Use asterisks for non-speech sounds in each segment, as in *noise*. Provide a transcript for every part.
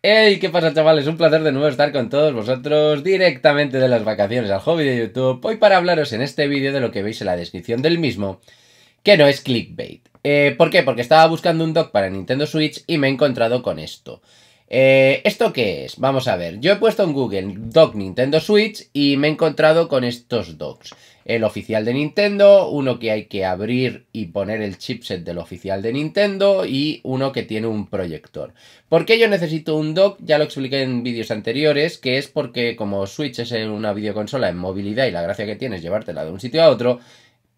Hey, ¿qué pasa chavales? Un placer de nuevo estar con todos vosotros directamente de las vacaciones al hobby de YouTube. Hoy para hablaros en este vídeo de lo que veis en la descripción del mismo, que no es clickbait. Eh, ¿Por qué? Porque estaba buscando un dock para Nintendo Switch y me he encontrado con esto. Eh, ¿Esto qué es? Vamos a ver. Yo he puesto en Google doc Nintendo Switch y me he encontrado con estos docks. El oficial de Nintendo, uno que hay que abrir y poner el chipset del oficial de Nintendo y uno que tiene un proyector. ¿Por qué yo necesito un dock? Ya lo expliqué en vídeos anteriores, que es porque como Switch es una videoconsola en movilidad y la gracia que tiene es llevártela de un sitio a otro,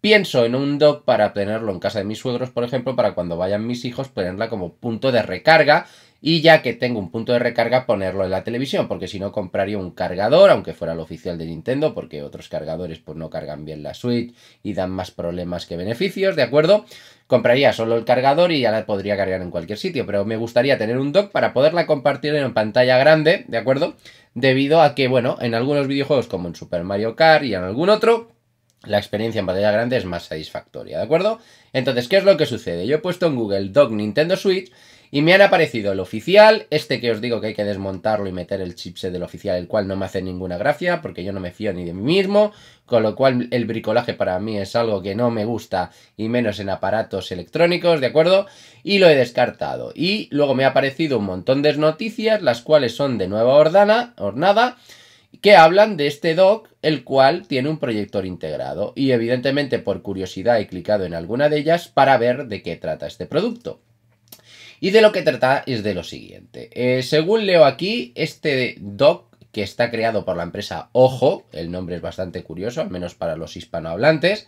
Pienso en un dock para tenerlo en casa de mis suegros, por ejemplo, para cuando vayan mis hijos, ponerla como punto de recarga y ya que tengo un punto de recarga ponerlo en la televisión, porque si no compraría un cargador, aunque fuera el oficial de Nintendo, porque otros cargadores pues no cargan bien la Switch y dan más problemas que beneficios, ¿de acuerdo? Compraría solo el cargador y ya la podría cargar en cualquier sitio, pero me gustaría tener un dock para poderla compartir en pantalla grande, ¿de acuerdo? Debido a que, bueno, en algunos videojuegos como en Super Mario Kart y en algún otro, la experiencia en pantalla grande es más satisfactoria, ¿de acuerdo? Entonces, ¿qué es lo que sucede? Yo he puesto en Google Dock Nintendo Switch y me han aparecido el oficial, este que os digo que hay que desmontarlo y meter el chipset del oficial, el cual no me hace ninguna gracia porque yo no me fío ni de mí mismo, con lo cual el bricolaje para mí es algo que no me gusta y menos en aparatos electrónicos, ¿de acuerdo? Y lo he descartado. Y luego me ha aparecido un montón de noticias, las cuales son de nueva ordana, hornada, que hablan de este dock, el cual tiene un proyector integrado. Y evidentemente por curiosidad he clicado en alguna de ellas para ver de qué trata este producto. Y de lo que trata es de lo siguiente. Eh, según leo aquí, este doc que está creado por la empresa Ojo, el nombre es bastante curioso, al menos para los hispanohablantes,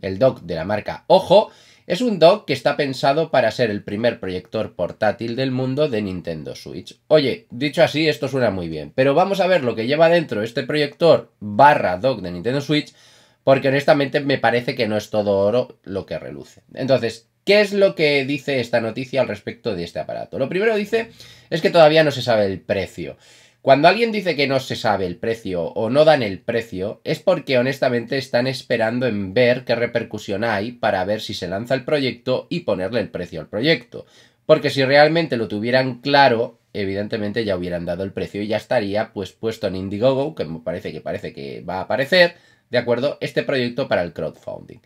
el dock de la marca Ojo, es un dock que está pensado para ser el primer proyector portátil del mundo de Nintendo Switch. Oye, dicho así, esto suena muy bien, pero vamos a ver lo que lleva dentro este proyector barra dock de Nintendo Switch, porque honestamente me parece que no es todo oro lo que reluce. Entonces, ¿Qué es lo que dice esta noticia al respecto de este aparato? Lo primero dice es que todavía no se sabe el precio. Cuando alguien dice que no se sabe el precio o no dan el precio, es porque honestamente están esperando en ver qué repercusión hay para ver si se lanza el proyecto y ponerle el precio al proyecto. Porque si realmente lo tuvieran claro, evidentemente ya hubieran dado el precio y ya estaría pues puesto en Indiegogo, que me parece que parece que va a aparecer, ¿de acuerdo? Este proyecto para el crowdfunding.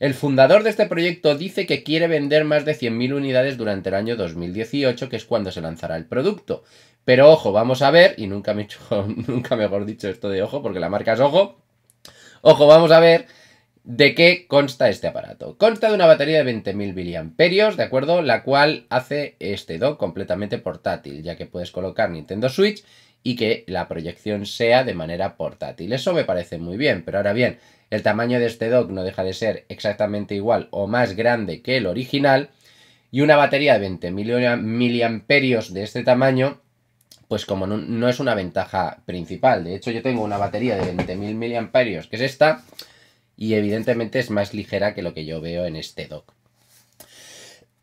El fundador de este proyecto dice que quiere vender más de 100.000 unidades durante el año 2018, que es cuando se lanzará el producto. Pero ojo, vamos a ver, y nunca, me *laughs* mejor dicho esto de ojo, porque la marca es ojo. Ojo, vamos a ver de qué consta este aparato. Consta de una batería de 20.000 mAh, ¿de acuerdo? La cual hace este dock completamente portátil, ya que puedes colocar Nintendo Switch y que la proyección sea de manera portátil. Eso me parece muy bien, pero ahora bien, el tamaño de este dock no deja de ser exactamente igual o más grande que el original. Y una batería de 20.000 miliamperios de este tamaño, pues como no, es una ventaja principal. De hecho, yo tengo una batería de 20.000 miliamperios, que es esta, y evidentemente es más ligera que lo que yo veo en este dock.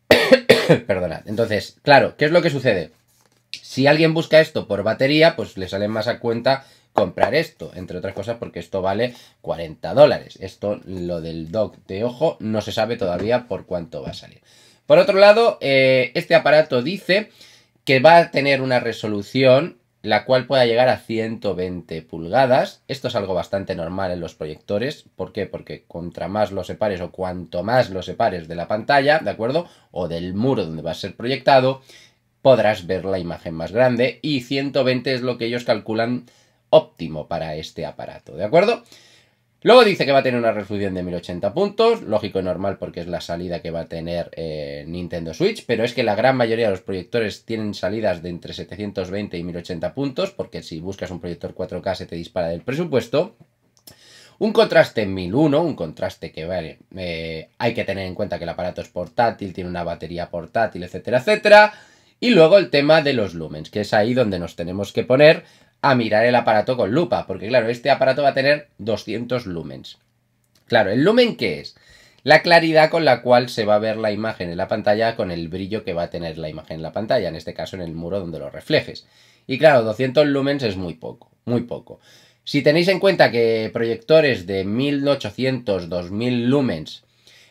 *coughs* Perdonad. Entonces, claro, ¿qué es lo que sucede? Si alguien busca esto por batería, pues le sale más a cuenta comprar esto, entre otras cosas porque esto vale 40 dólares. Esto, lo del dock de ojo, no se sabe todavía por cuánto va a salir. Por otro lado, eh, este aparato dice que va a tener una resolución la cual pueda llegar a 120 pulgadas. Esto es algo bastante normal en los proyectores. ¿Por qué? Porque contra más lo separes o cuanto más lo separes de la pantalla, ¿de acuerdo? O del muro donde va a ser proyectado, podrás ver la imagen más grande y 120 es lo que ellos calculan óptimo para este aparato, ¿de acuerdo? Luego dice que va a tener una resolución de 1080 puntos, lógico y normal porque es la salida que va a tener eh, Nintendo Switch, pero es que la gran mayoría de los proyectores tienen salidas de entre 720 y 1080 puntos, porque si buscas un proyector 4K se te dispara del presupuesto. Un contraste en 1001, un contraste que vale, eh, hay que tener en cuenta que el aparato es portátil, tiene una batería portátil, etcétera, etcétera. Y luego el tema de los lumens, que es ahí donde nos tenemos que poner a mirar el aparato con lupa, porque claro, este aparato va a tener 200 lumens. Claro, ¿el lumen qué es? La claridad con la cual se va a ver la imagen en la pantalla, con el brillo que va a tener la imagen en la pantalla, en este caso en el muro donde lo reflejes. Y claro, 200 lumens es muy poco, muy poco. Si tenéis en cuenta que proyectores de 1800, 2000 lumens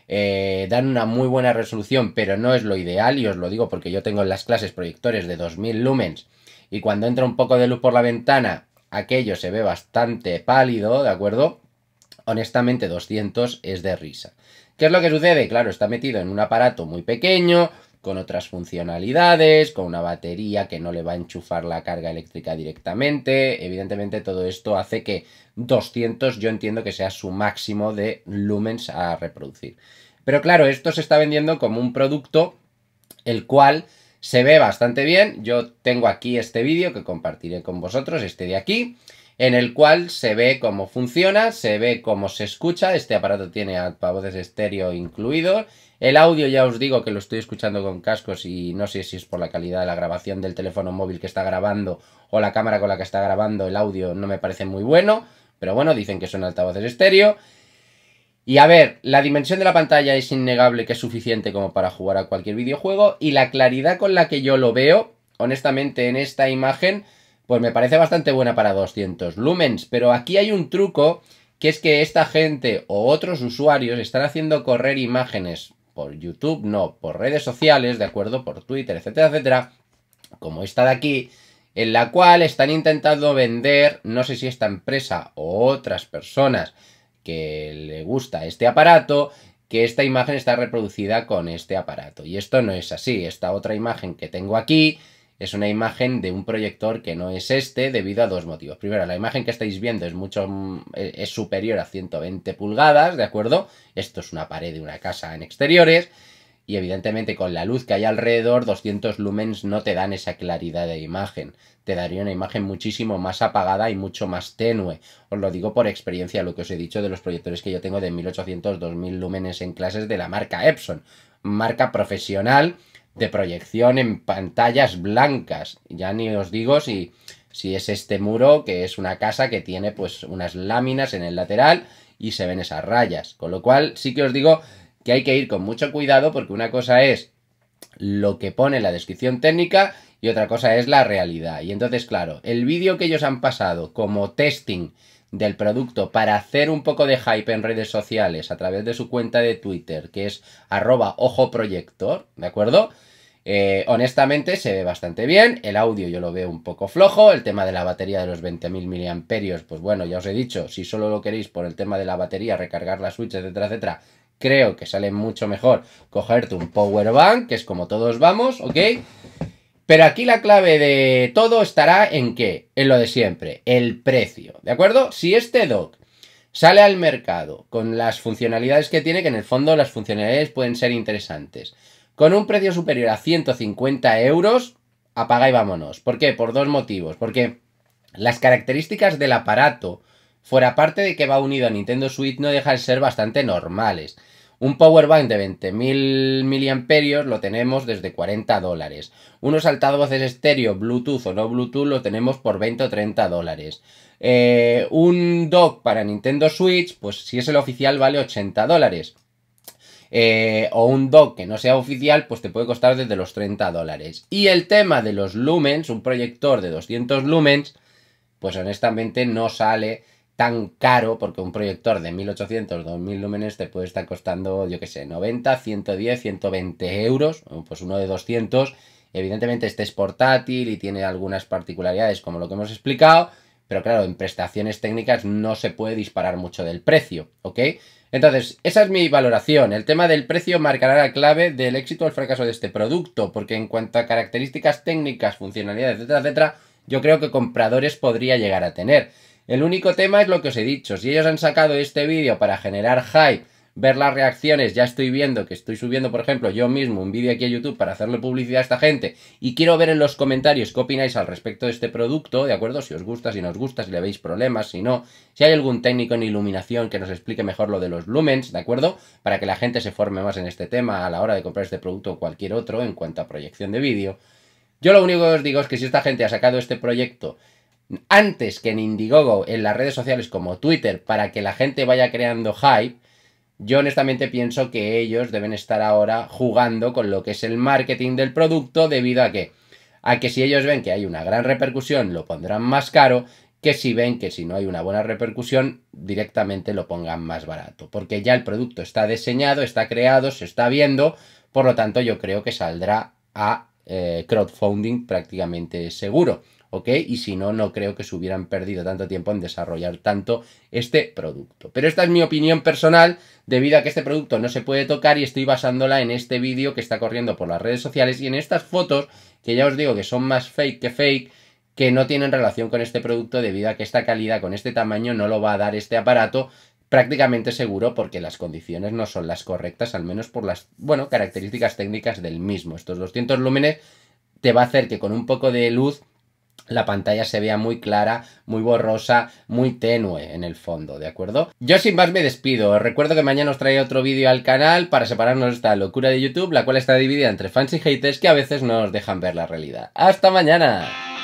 eh, dan una muy buena resolución, pero no es lo ideal, y os lo digo porque yo tengo en las clases proyectores de 2000 lumens, y cuando entra un poco de luz por la ventana, aquello se ve bastante pálido, ¿de acuerdo? Honestamente, 200 es de risa. ¿Qué es lo que sucede? Claro, está metido en un aparato muy pequeño, con otras funcionalidades, con una batería que no le va a enchufar la carga eléctrica directamente. Evidentemente todo esto hace que 200 yo entiendo que sea su máximo de lumens a reproducir. Pero claro, esto se está vendiendo como un producto el cual se ve bastante bien. Yo tengo aquí este vídeo que compartiré con vosotros, este de aquí en el cual se ve cómo funciona, se ve cómo se escucha, este aparato tiene altavoces estéreo incluido, el audio ya os digo que lo estoy escuchando con cascos y no sé si es por la calidad de la grabación del teléfono móvil que está grabando o la cámara con la que está grabando el audio no me parece muy bueno, pero bueno, dicen que son altavoces estéreo. Y a ver, la dimensión de la pantalla es innegable que es suficiente como para jugar a cualquier videojuego y la claridad con la que yo lo veo, honestamente en esta imagen pues me parece bastante buena para 200 lumens, pero aquí hay un truco que es que esta gente o otros usuarios están haciendo correr imágenes por YouTube, no, por redes sociales, de acuerdo, por Twitter, etcétera, etcétera, como esta de aquí, en la cual están intentando vender, no sé si esta empresa o otras personas que le gusta este aparato, que esta imagen está reproducida con este aparato. Y esto no es así, esta otra imagen que tengo aquí es una imagen de un proyector que no es este debido a dos motivos. Primero, la imagen que estáis viendo es mucho eh, es superior a 120 pulgadas, ¿de acuerdo? Esto es una pared de una casa en exteriores y evidentemente con la luz que hay alrededor 200 lumens no te dan esa claridad de imagen. Te daría una imagen muchísimo más apagada y mucho más tenue. Os lo digo por experiencia lo que os he dicho de los proyectores que yo tengo de 1800-2000 lúmenes en clases de la marca Epson, marca profesional de proyección en pantallas blancas. Ya ni os digo si, si es este muro, que es una casa que tiene pues unas láminas en el lateral y se ven esas rayas. Con lo cual sí que os digo que hay que ir con mucho cuidado porque una cosa es lo que pone la descripción técnica y otra cosa es la realidad. Y entonces, claro, el vídeo que ellos han pasado como testing del producto para hacer un poco de hype en redes sociales a través de su cuenta de Twitter, que es arroba ojoproyector, ¿de acuerdo? Eh, honestamente se ve bastante bien, el audio yo lo veo un poco flojo, el tema de la batería de los 20.000 miliamperios, pues bueno, ya os he dicho, si solo lo queréis por el tema de la batería, recargar la Switch, etcétera, etcétera, creo que sale mucho mejor cogerte un power bank, que es como todos vamos, ¿ok? Pero aquí la clave de todo estará en qué? En lo de siempre, el precio. ¿De acuerdo? Si este dock sale al mercado con las funcionalidades que tiene, que en el fondo las funcionalidades pueden ser interesantes, con un precio superior a 150 euros, apaga y vámonos. ¿Por qué? Por dos motivos. Porque las características del aparato, fuera parte de que va unido a Nintendo Switch, no dejan de ser bastante normales. Un power bank de 20.000 miliamperios lo tenemos desde 40 dólares. Unos altavoces estéreo, Bluetooth o no Bluetooth, lo tenemos por 20 o 30 dólares. Eh, un dock para Nintendo Switch, pues si es el oficial vale 80 dólares. Eh, o un dock que no sea oficial, pues te puede costar desde los 30 dólares. Y el tema de los lumens, un proyector de 200 lumens, pues honestamente no sale tan caro, porque un proyector de 1800, 2000 lúmenes te puede estar costando, yo qué sé, 90, 110, 120 euros, pues uno de 200. Evidentemente este es portátil y tiene algunas particularidades como lo que hemos explicado, pero claro, en prestaciones técnicas no se puede disparar mucho del precio, ¿ok? Entonces, esa es mi valoración. El tema del precio marcará la clave del éxito o el fracaso de este producto, porque en cuanto a características técnicas, funcionalidades, etcétera, etcétera, yo creo que compradores podría llegar a tener. El único tema es lo que os he dicho. Si ellos han sacado este vídeo para generar hype, ver las reacciones, ya estoy viendo que estoy subiendo, por ejemplo, yo mismo un vídeo aquí a YouTube para hacerle publicidad a esta gente y quiero ver en los comentarios qué opináis al respecto de este producto, ¿de acuerdo? Si os gusta, si no os gusta, si le veis problemas, si no, si hay algún técnico en iluminación que nos explique mejor lo de los lumens, ¿de acuerdo? Para que la gente se forme más en este tema a la hora de comprar este producto o cualquier otro en cuanto a proyección de vídeo. Yo lo único que os digo es que si esta gente ha sacado este proyecto antes que en Indiegogo, en las redes sociales como Twitter, para que la gente vaya creando hype, yo honestamente pienso que ellos deben estar ahora jugando con lo que es el marketing del producto debido a que a que si ellos ven que hay una gran repercusión lo pondrán más caro que si ven que si no hay una buena repercusión directamente lo pongan más barato porque ya el producto está diseñado está creado se está viendo por lo tanto yo creo que saldrá a eh, crowdfunding prácticamente seguro ¿ok? Y si no, no creo que se hubieran perdido tanto tiempo en desarrollar tanto este producto. Pero esta es mi opinión personal, debido a que este producto no se puede tocar y estoy basándola en este vídeo que está corriendo por las redes sociales y en estas fotos, que ya os digo que son más fake que fake, que no tienen relación con este producto debido a que esta calidad con este tamaño no lo va a dar este aparato prácticamente seguro porque las condiciones no son las correctas, al menos por las, bueno, características técnicas del mismo. Estos 200 lúmenes te va a hacer que con un poco de luz la pantalla se vea muy clara, muy borrosa, muy tenue en el fondo, ¿de acuerdo? Yo sin más me despido. Os recuerdo que mañana os trae otro vídeo al canal para separarnos de esta locura de YouTube, la cual está dividida entre fans y haters que a veces no nos dejan ver la realidad. ¡Hasta mañana!